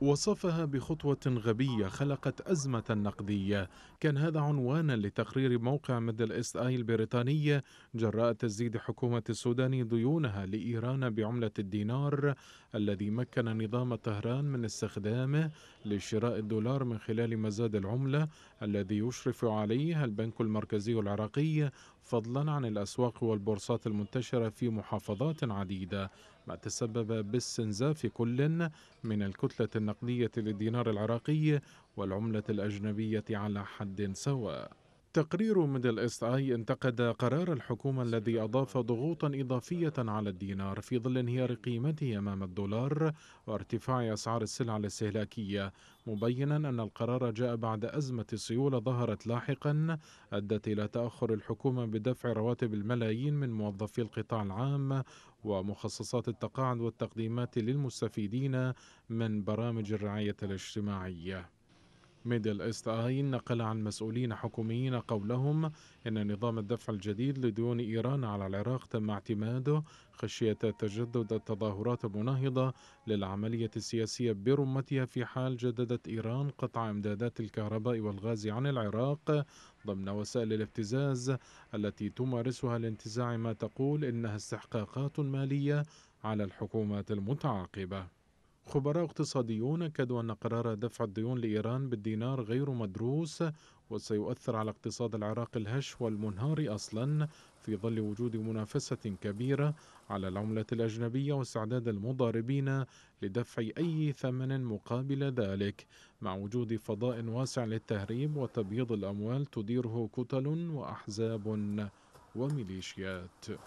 وصفها بخطوة غبية خلقت أزمة نقدية كان هذا عنوانا لتقرير موقع ميدل إيست آي البريطانية جراء تسديد حكومة السودان ديونها لإيران بعملة الدينار الذي مكن نظام طهران من استخدامه لشراء الدولار من خلال مزاد العملة الذي يشرف عليه البنك المركزي العراقي فضلا عن الأسواق والبورصات المنتشرة في محافظات عديدة ما تسبب باستنزاف كل من الكتلة النقدية للدينار العراقي والعملة الأجنبية على حد سواء تقرير ميدل إيست آي انتقد قرار الحكومة الذي أضاف ضغوطا إضافية على الدينار في ظل انهيار قيمته أمام الدولار وارتفاع أسعار السلع الاستهلاكية مبينا أن القرار جاء بعد أزمة سيولة ظهرت لاحقا أدت إلى تأخر الحكومة بدفع رواتب الملايين من موظفي القطاع العام ومخصصات التقاعد والتقديمات للمستفيدين من برامج الرعاية الاجتماعية ميدل إيست آي نقل عن مسؤولين حكوميين قولهم إن نظام الدفع الجديد لديون إيران على العراق تم اعتماده خشية تجدد التظاهرات المناهضة للعملية السياسية برمتها في حال جددت إيران قطع إمدادات الكهرباء والغاز عن العراق ضمن وسائل الابتزاز التي تمارسها لانتزاع ما تقول إنها استحقاقات مالية على الحكومات المتعاقبه خبراء اقتصاديون اكدوا ان قرار دفع الديون لايران بالدينار غير مدروس وسيؤثر على اقتصاد العراق الهش والمنهار اصلا في ظل وجود منافسه كبيره على العمله الاجنبيه واستعداد المضاربين لدفع اي ثمن مقابل ذلك مع وجود فضاء واسع للتهريب وتبييض الاموال تديره كتل واحزاب وميليشيات